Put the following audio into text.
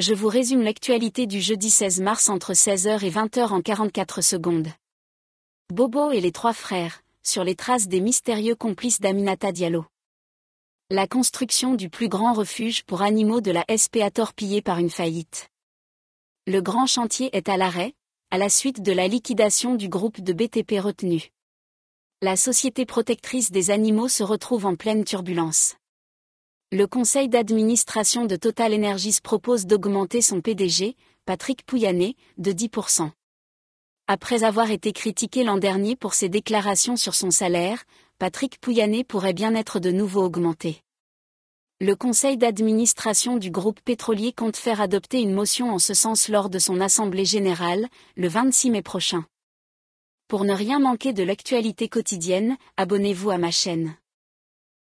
je vous résume l'actualité du jeudi 16 mars entre 16h et 20h en 44 secondes. Bobo et les trois frères, sur les traces des mystérieux complices d'Aminata Diallo. La construction du plus grand refuge pour animaux de la a torpillée par une faillite. Le grand chantier est à l'arrêt, à la suite de la liquidation du groupe de BTP retenu. La société protectrice des animaux se retrouve en pleine turbulence. Le conseil d'administration de Total Energies propose d'augmenter son PDG, Patrick Pouyanné, de 10%. Après avoir été critiqué l'an dernier pour ses déclarations sur son salaire, Patrick Pouyanné pourrait bien être de nouveau augmenté. Le conseil d'administration du groupe pétrolier compte faire adopter une motion en ce sens lors de son assemblée générale, le 26 mai prochain. Pour ne rien manquer de l'actualité quotidienne, abonnez-vous à ma chaîne.